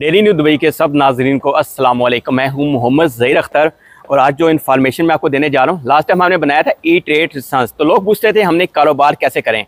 Daily new Dubai के सब नाजरीन को अस्सलाम वालेकुम मैं हूं मोहम्मद जहीर अख्तर और आज जो इन्फॉर्मेशन मैं आपको देने जा रहा हूं लास्ट टाइम हमने बनाया था ई ट्रेड रिसर्च तो लोग पूछते थे हमने कारोबार कैसे करें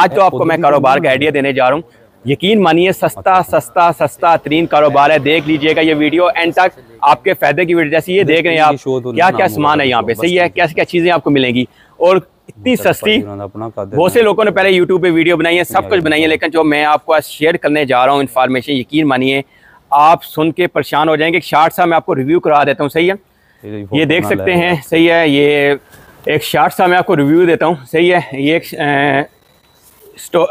आज जो आपको मैं कारोबार का आइडिया देने जा रहा हूँ यकीन मानिए सस्ता अच्छा। सस्ता सस्ता तरीन कारोबार है देख लीजिएगा ये वीडियो एंड तक आपके फायदे की वीडियो जैसे ये देख रहे हैं आप क्या क्या सामान है यहाँ पे सही है कैसी क्या चीज़ें आपको मिलेंगी और इतनी सस्ती बहुत से लोगों ने पहले YouTube पे वीडियो बनाई है सब कुछ बनाई है लेकिन जो मैं आपको आज शेयर करने जा रहा हूँ इन्फॉर्मेशन यकीन मानिए आप सुन के परेशान हो जाएंगे एक शार्ट सा मैं आपको रिव्यू करा देता हूँ सही है ये देख सकते हैं सही है ये एक शार्ट सा मैं आपको रिव्यू देता हूँ सही है ये एक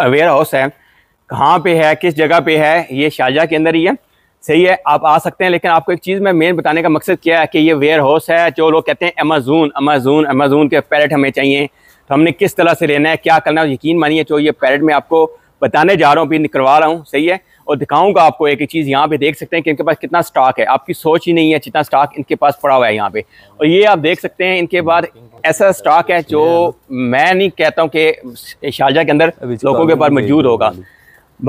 वेयर हाउस है कहाँ पे है किस जगह पे है ये शाहजहाँ के अंदर ही है सही है आप आ सकते हैं लेकिन आपको एक चीज़ मैं मेन बताने का मकसद क्या है कि ये वेयर हाउस है जो लोग कहते हैं अमेजोन अमेजोन अमेजोन के पैरेट हमें चाहिए तो हमने किस तरह से लेना है क्या करना है यकीन मानिए जो ये पैरेट में आपको बताने जा रहा हूँ भी निकलवा रहा हूँ सही है और दिखाऊंगा आपको एक चीज़ यहाँ पे देख सकते हैं कि इनके पास कितना स्टॉक है आपकी सोच ही नहीं है जितना स्टॉक इनके पास पड़ा हुआ है यहाँ पे और ये आप देख सकते हैं इनके बाद ऐसा स्टॉक है जो मैं नहीं कहता हूँ कि शारजा के अंदर लोगों के पास मौजूद होगा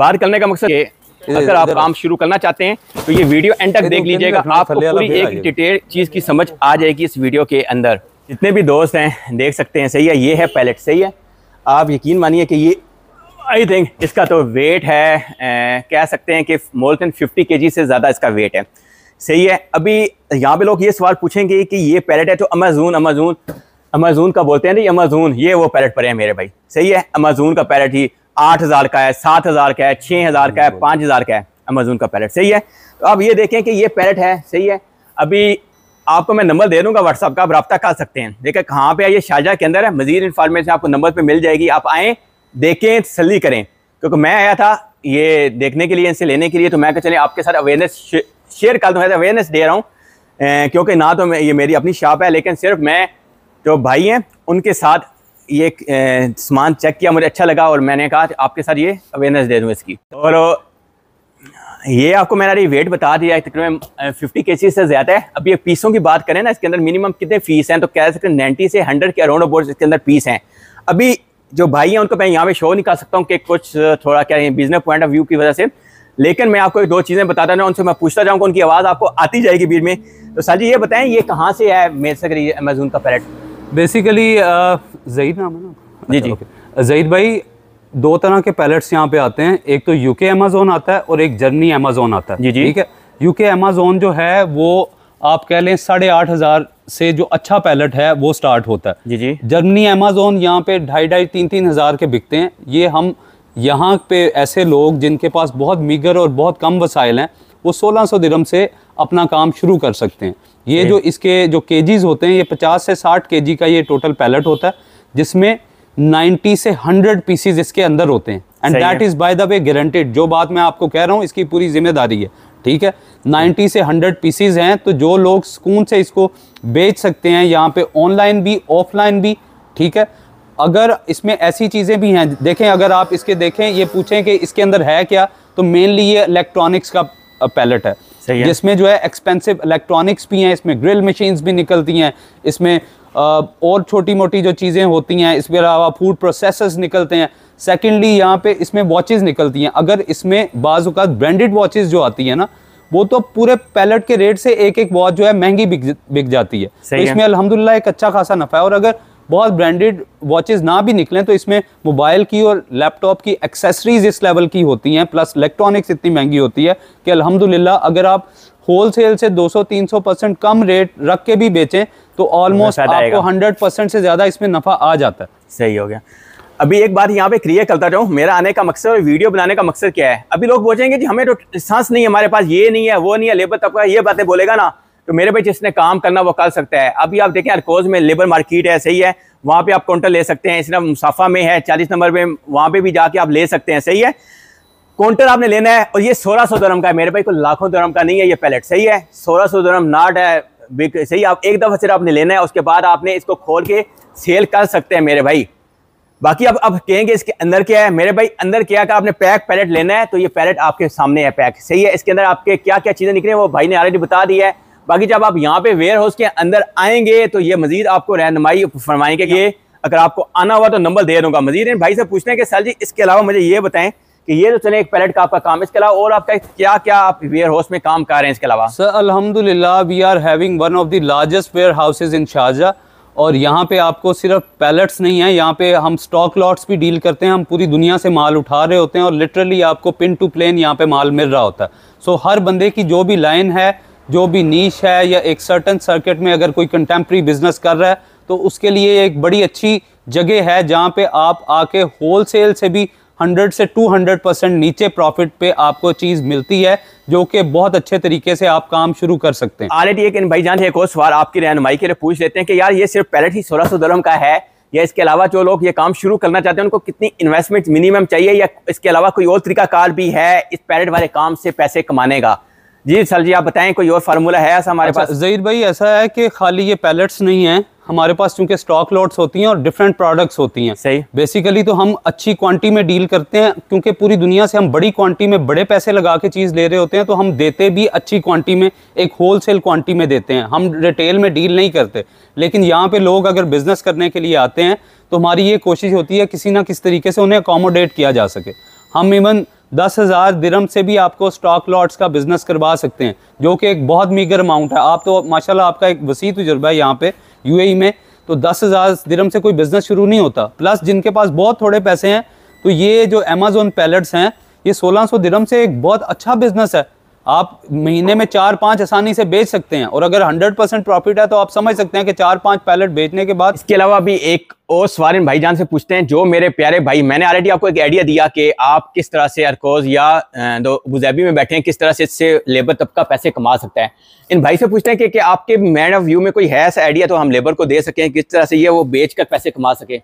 बाहर करने का मकसद अगर आप काम शुरू करना चाहते हैं तो ये वीडियो एंड तक देख लीजिएगा आपको पूरी एक डिटेल चीज़ की समझ आ जाएगी इस वीडियो के अंदर जितने भी दोस्त हैं देख सकते हैं सही है ये है पैलेट सही है आप यकीन मानिए कि ये आई थिंक इसका तो वेट है ए, कह सकते हैं कि मोर देन फिफ्टी के से ज़्यादा इसका वेट है सही है अभी यहाँ पे लोग ये सवाल पूछेंगे कि ये पैलेट है तो अमेजून अमेजून अमेजून का बोलते हैं नहीं अमेजून ये वो पैलेट पर है मेरे भाई सही है अमेजून का पैलेट ही आठ हज़ार का है सात हज़ार का है छः हज़ार का है पाँच हज़ार का है अमेजोन का पैलेट सही है तो आप ये देखें कि ये पैलेट है सही है अभी आपको मैं नंबर दे दूंगा व्हाट्सअप का आप रब्ता कर सकते हैं देखिए कहाँ पे है ये शारजा के अंदर है मजीद इन्फॉर्मेशन आपको नंबर पे मिल जाएगी आप आएँ देखें तसली करें क्योंकि मैं आया था ये देखने के लिए इनसे लेने के लिए तो मैं चले आपके साथ अवेयरनेस शेयर कर दूँ अवेयरनेस तो दे रहा हूँ क्योंकि ना तो ये मेरी अपनी शॉप है लेकिन सिर्फ मैं जो भाई हैं उनके साथ ये सामान चेक किया मुझे अच्छा लगा और मैंने कहा आपके साथ ये अवेयरनेस दे दूँ इसकी और ये आपको मैंने अभी वेट बता दिया तकरीबन फिफ्टी के से ज़्यादा है अब ये पीसों की बात करें ना इसके अंदर मिनिमम कितने फीस हैं तो कह सकते हैं नाइन्टी से हंड्रेड के अराउंड अबाउट इसके अंदर पीस हैं अभी जो भाई हैं उनको मैं यहाँ पे शो नहीं कर सकता हूँ कि कुछ थोड़ा क्या बिजनेस पॉइंट ऑफ व्यू की वजह से लेकिन मैं आपको दो चीज़ें बताता ना उनसे मैं पूछता जाऊँगा उनकी आवाज़ आपको आती जाएगी बीच में तो सर जी ये बताएं ये कहाँ से है मेरे अमेजोन का पैरेट बेसिकली जईद नाम है ना जी अच्छा, जी जईद भाई दो तरह के पैलेट्स यहाँ पे आते हैं एक तो यूके अमेजोन आता है और एक जर्नी अमेजोन आता है जी जी ठीक है यूके अमेजोन जो है वो आप कह लें साढ़े आठ हज़ार से जो अच्छा पैलेट है वो स्टार्ट होता है जी जी जर्मनी अमेजोन यहाँ पे ढाई ढाई तीन तीन हज़ार के बिकते हैं ये हम यहाँ पे ऐसे लोग जिनके पास बहुत मीगर और बहुत कम वसाइल हैं वो सोलह सौ दिरम से अपना काम शुरू कर सकते हैं ये जो इसके जो केजीज होते हैं ये पचास से साठ के का ये टोटल पैलेट होता है जिसमें 90 से 100 पीसीज इसके अंदर होते हैं and that is by the way guaranteed जो बात मैं आपको कह रहा हूँ इसकी पूरी जिम्मेदारी है ठीक है 90 से 100 पीसीज हैं तो जो लोग सुकून से इसको बेच सकते हैं यहाँ पे ऑनलाइन भी ऑफलाइन भी ठीक है अगर इसमें ऐसी चीज़ें भी हैं देखें अगर आप इसके देखें ये पूछें कि इसके अंदर है क्या तो मेनली ये इलेक्ट्रॉनिक्स का पैलेट है जिसमें जो है एक्सपेंसिव इलेक्ट्रॉनिक्स भी हैं इसमें ग्रिल मशीन्स भी निकलती हैं इसमें और छोटी मोटी जो चीज़ें होती हैं इसके अलावा फूड प्रोसेसर्स निकलते हैं सेकेंडली यहाँ पे इसमें वॉचेज निकलती हैं अगर इसमें बाज़ ब्रांडेड वॉचेज जो आती है ना वो तो पूरे पैलेट के रेट से एक एक वॉच जो है महंगी बिक बिक जाती है तो इसमें अलहमदिल्ला एक अच्छा खासा नफा है और अगर बहुत ब्रांडेड वॉचेस ना भी निकलें तो इसमें मोबाइल की और लैपटॉप की एक्सेसरीज इस लेवल की होती हैं प्लस इलेक्ट्रॉनिक्स इतनी महंगी होती है कि अल्हम्दुलिल्लाह अगर आप होल सेल से 200-300 परसेंट कम रेट रख के भी बेचें तो ऑलमोस्ट तो आपको 100 परसेंट से ज़्यादा इसमें नफ़ा आ जाता है सही हो गया अभी एक बात यहाँ पे क्लियर करता जाऊँ मेरा आने का मकसद और वीडियो बनाने का मकसद क्या है अभी लोग बोलेंगे कि हमें तो सांस नहीं है हमारे पास ये नहीं है वो नहीं है लेबर तबका ये बातें बोलेगा ना तो मेरे भाई जिसने काम करना वो कर सकता है अभी आप देखें अरकोज में लेबर मार्केट है सही है वहाँ पे आप काउंटर ले सकते हैं इसमें मुसाफा में है चालीस नंबर में वहाँ पे भी जाके आप ले सकते हैं सही है काउंटर आपने लेना है और ये सोलह सौ का है मेरे भाई को लाखों दरम का नहीं है ये पैलेट सही है सोलह सौ दरम नाट है सही आप एक दफ़ा सिर्फ आपने लेना है उसके बाद आपने इसको खोल के सेल कर सकते हैं मेरे भाई बाकी अब अब कहेंगे इसके अंदर क्या है मेरे भाई अंदर क्या का आपने पैक पैलेट लेना है तो ये पैलेट आपके सामने है पैक सही है इसके अंदर आपके क्या क्या चीज़ें निकली हैं वो भाई ने ऑलरेडी बता दिया है बाकी जब आप यहाँ पे वेयर हाउस के अंदर आएंगे तो ये मजीद आपको रहनमाई फरमाएंगे कि अगर आपको आना हुआ तो नंबर दे दूंगा मजीद इन भाई से पूछते हैं कि सर जी इसके अलावा मुझे ये बताएं कि ये तो चले एक पैलेट का आपका काम इसके अलावा और आपका क्या क्या आप वेयर हाउस में काम कर रहे हैं इसके अलावा सर अलहमदिल्ला we are having one of the largest warehouses in Sharjah और यहाँ पे आपको सिर्फ पैलेट्स नहीं है यहाँ पे हम स्टॉक लॉट्स भी डील करते हैं हम पूरी दुनिया से माल उठा रहे होते हैं और लिटरली आपको पिन टू प्लेन यहाँ पे माल मिल रहा होता है सो हर बंदे की जो भी लाइन है जो भी नीच है या एक सर्टन सर्किट में अगर कोई कंटेम्प्री बिजनेस कर रहा है तो उसके लिए एक बड़ी अच्छी जगह है जहाँ पर आप आके होल सेल से भी 100 से 200 परसेंट नीचे प्रॉफिट पे आपको चीज मिलती है जो कि बहुत अच्छे तरीके से आप काम शुरू कर सकते हैं ऑलरेडी एक भाई जान एक और सवाल आपकी रहनमाई के लिए पूछ लेते हैं कि यार ये सिर्फ पैलेट ही सोलह सौ दरम का है या इसके अलावा जो लोग ये काम शुरू करना चाहते हैं उनको कितनी इन्वेस्टमेंट मिनिमम चाहिए या इसके अलावा कोई और तरीकाकार भी है इस पैलेट वाले काम से पैसे कमाने का जी सर जी आप बताएं कोई और फार्मूला है ऐसा हमारे अच्छा, पास जहीर भाई ऐसा है कि खाली ये पैलेट्स नहीं है हमारे पास चूंकि स्टॉक लॉट्स होती हैं और डिफरेंट प्रोडक्ट्स होती हैं सही बेसिकली तो हम अच्छी क्वांटिटी में डील करते हैं क्योंकि पूरी दुनिया से हम बड़ी क्वांटिटी में बड़े पैसे लगा के चीज़ ले रहे होते हैं तो हम देते भी अच्छी क्वांटिटी में एक होल सेल क्वांटिटी में देते हैं हम रिटेल में डील नहीं करते लेकिन यहाँ पर लोग अगर बिज़नेस करने के लिए आते हैं तो हमारी ये कोशिश होती है किसी ना किस तरीके से उन्हें अकोमोडेट किया जा सके हम इवन दस हज़ार दिरम से भी आपको स्टॉक लॉट्स का बिज़नेस करवा सकते हैं जो कि एक बहुत मीगर अमाउंट है आप तो माशाल्लाह आपका एक वसी तजर्बा है यहाँ पे यूएई में तो दस हज़ार दिरम से कोई बिज़नेस शुरू नहीं होता प्लस जिनके पास बहुत थोड़े पैसे हैं तो ये जो अमेज़ोन पैलेट्स हैं ये सोलह सौ दिरम से एक बहुत अच्छा बिज़नेस है आप महीने में चार पाँच आसानी से बेच सकते हैं और अगर हंड्रेड परसेंट प्रॉफिट है तो आप समझ सकते हैं कि चार पाँच पैलेट बेचने के बाद इसके अलावा भी एक और स्वारिन भाईजान से पूछते हैं जो मेरे प्यारे भाई मैंने ऑलरेडी आपको एक आइडिया दिया कि आप किस तरह से अरकोज या दो गुजैबी में बैठे हैं किस तरह से इससे लेबर तबका पैसे कमा सकता है इन भाई से पूछते हैं कि, कि आपके मैन ऑफ व्यू में कोई है ऐसा आइडिया तो हम लेबर को दे सकें किस तरह से ये वो बेच कर पैसे कमा सके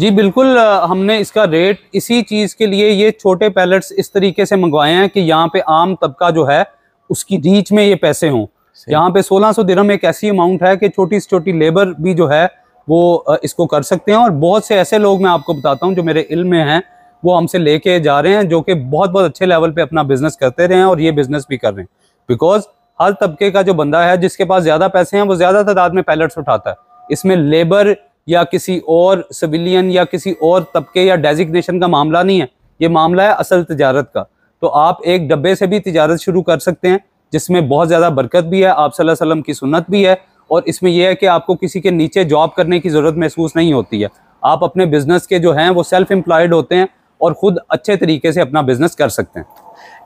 जी बिल्कुल हमने इसका रेट इसी चीज़ के लिए ये छोटे पैलेट्स इस तरीके से मंगवाए हैं कि यहाँ पे आम तबका जो है उसकी रीच में ये पैसे हों यहाँ पे 1600 सौ दिरम एक ऐसी अमाउंट है कि छोटी से छोटी लेबर भी जो है वो इसको कर सकते हैं और बहुत से ऐसे लोग मैं आपको बताता हूँ जो मेरे इल्म में हैं वो हमसे लेके जा रहे हैं जो कि बहुत बहुत अच्छे लेवल पे अपना बिजनेस करते रहे हैं और ये बिजनेस भी कर रहे हैं बिकॉज हर तबके का जो बंदा है जिसके पास ज़्यादा पैसे हैं वो ज़्यादा तादाद में पैलेट्स उठाता है इसमें लेबर या किसी और सिविलियन या किसी और तबके या डेजिग्नेशन का मामला नहीं है ये मामला है असल तजारत का तो आप एक डब्बे से भी तजारत शुरू कर सकते हैं जिसमें बहुत ज़्यादा बरकत भी है आप सल्लल्लाहु अलैहि वसल्लम की सुन्नत भी है और इसमें यह है कि आपको किसी के नीचे जॉब करने की ज़रूरत महसूस नहीं होती है आप अपने बिज़नेस के जो हैं वो सेल्फ एम्प्लॉयड होते हैं और ख़ुद अच्छे तरीके से अपना बिज़नेस कर सकते हैं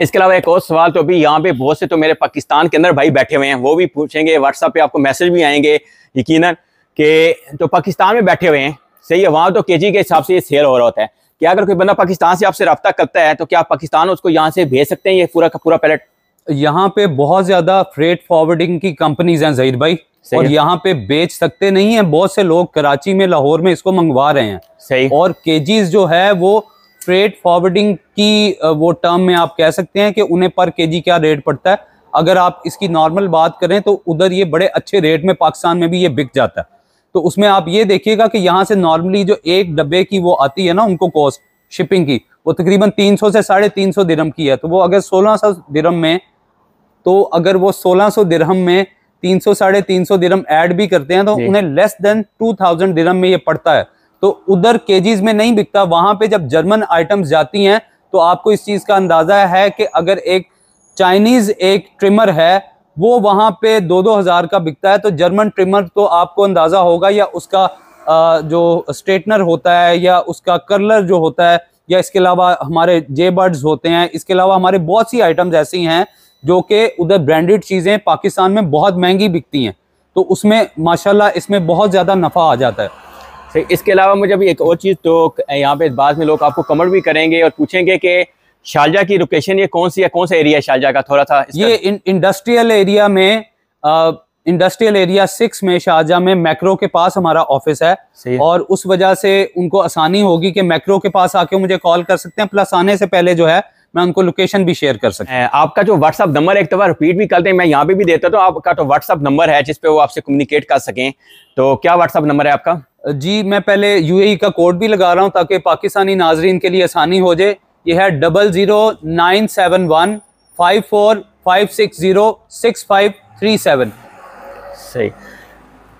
इसके अलावा एक और सवाल तो अभी यहाँ पे बहुत से तो मेरे पाकिस्तान के अंदर भाई बैठे हुए हैं वो भी पूछेंगे व्हाट्सएप पे आपको मैसेज भी आएंगे यकीनन कि जो तो पाकिस्तान में बैठे हुए हैं सही है वहाँ तो के के हिसाब से ये सेल हो रहा होता है कि अगर कोई बंदा पाकिस्तान से आपसे रब्ता करता है तो क्या पाकिस्तान उसको यहाँ से भेज सकते हैं ये पूरा का पूरा पैलेट यहाँ पे बहुत ज्यादा फ्रेट फॉरवर्डिंग की कंपनीज हैं जहीद भाई और यहाँ पे बेच सकते नहीं है बहुत से लोग कराची में लाहौर में इसको मंगवा रहे हैं सही और केजीज जो है वो फ्रेट फॉरवर्डिंग की वो टर्म में आप कह सकते हैं कि उन्हें पर के क्या रेट पड़ता है अगर आप इसकी नॉर्मल बात करें तो उधर ये बड़े अच्छे रेट में पाकिस्तान में भी ये बिक जाता है तो उसमें आप ये देखिएगा कि यहाँ से नॉर्मली जो एक डब्बे की वो आती है ना उनको कॉस्ट शिपिंग की वो तकरीबन 300 से साढ़े तीन सौ दिरहम की है तो वो अगर 1600 दिरहम में तो अगर वो 1600 दिरहम में 300 साढ़े तीन सौ दिरहम ऐड भी करते हैं तो उन्हें लेस देन 2000 दिरहम में ये पड़ता है तो उधर केजीज में नहीं बिकता वहां पे जब जर्मन आइटम्स जाती हैं तो आपको इस चीज का अंदाजा है कि अगर एक चाइनीज एक ट्रिमर है वो वहाँ पे दो दो हज़ार का बिकता है तो जर्मन ट्रिमर तो आपको अंदाज़ा होगा या उसका जो स्ट्रेटनर होता है या उसका कर्लर जो होता है या इसके अलावा हमारे जे बर्ड्स होते हैं इसके अलावा हमारे बहुत सी आइटम्स ऐसी हैं जो कि उधर ब्रांडेड चीज़ें पाकिस्तान में बहुत महंगी बिकती हैं तो उसमें माशाल्लाह इसमें बहुत ज़्यादा नफ़ा आ जाता है इसके अलावा मुझे अभी एक और चीज़ तो यहाँ पे बाद में लोग आपको कमेंट भी करेंगे और पूछेंगे कि शालजा की लोकेशन ये कौन सी है कौन सा एरिया है शारजा का थोड़ा सा ये इन, इंडस्ट्रियल एरिया में इंडस्ट्रियल एरिया सिक्स में शारजा में मैक्रो के पास हमारा ऑफिस है, है और उस वजह से उनको आसानी होगी कि मैक्रो के पास आके मुझे कॉल कर सकते हैं प्लस आने से पहले जो है मैं उनको लोकेशन भी शेयर कर सकता हूँ आपका जो व्हाट्सअप नंबर एक दफ़ा तो रिपीट भी करते हैं मैं यहाँ पे भी देता तो आपका तो व्हाट्सअप नंबर है जिसपे वो आपसे कम्युनिकेट कर सकें तो क्या व्हाट्सअप नंबर है आपका जी मैं पहले यूएई e का कोड भी लगा रहा हूँ ताकि पाकिस्तानी नाजरीन के लिए आसानी हो जाए ये है double zero nine seven one five four five six zero six five three seven सही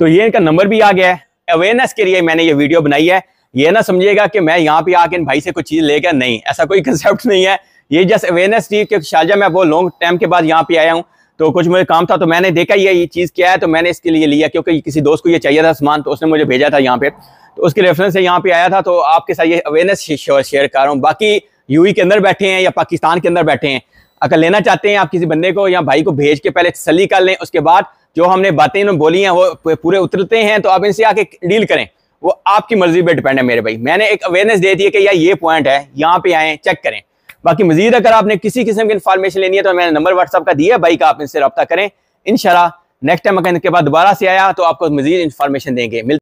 तो ये इनका नंबर भी आ गया है अवेयरनेस के लिए मैंने ये वीडियो बनाई है ये ना समझिएगा कि मैं यहाँ पे आके इन भाई से कुछ चीज़ लेकर नहीं ऐसा कोई कंसेप्ट नहीं है ये जस्ट अवेयरनेस थी कि शाहजा मैं वो लॉन्ग टाइम के बाद यहाँ पे आया हूँ तो कुछ मुझे काम था तो मैंने देखा ये ये चीज़ क्या है तो मैंने इसके लिए लिया क्योंकि किसी दोस्त को ये चाहिए था सामान तो उसने मुझे भेजा था यहाँ पे तो उसके रेफरेंस से यहाँ पे आया था तो आपके साथ ये अवेयरनेस शेयर कर रहा हूँ बाकी यूई के अंदर बैठे हैं या पाकिस्तान के अंदर बैठे हैं अगर लेना चाहते हैं आप किसी बंदे को या भाई को भेज के पहले सली कर लें उसके बाद जो हमने बातें इन्होंने बोली हैं वो पूरे उतरते हैं तो आप इनसे आके डील करें वो आपकी मर्जी पे डिपेंड है मेरे भाई मैंने एक अवेयरनेस दे दी है कि यार ये पॉइंट है यहाँ पे आए चेक करें बाकी मजीद अगर आपने किसी किस्म की इन्फॉर्मेशन लेनी है तो मैंने नंबर व्हाट्सअप का दिया है भाई का आप इनसे रब्ता करें इन नेक्स्ट टाइम अगर इनके बाद दोबारा से आया तो आपको मजीद इन्फॉर्मेशन देंगे मिलते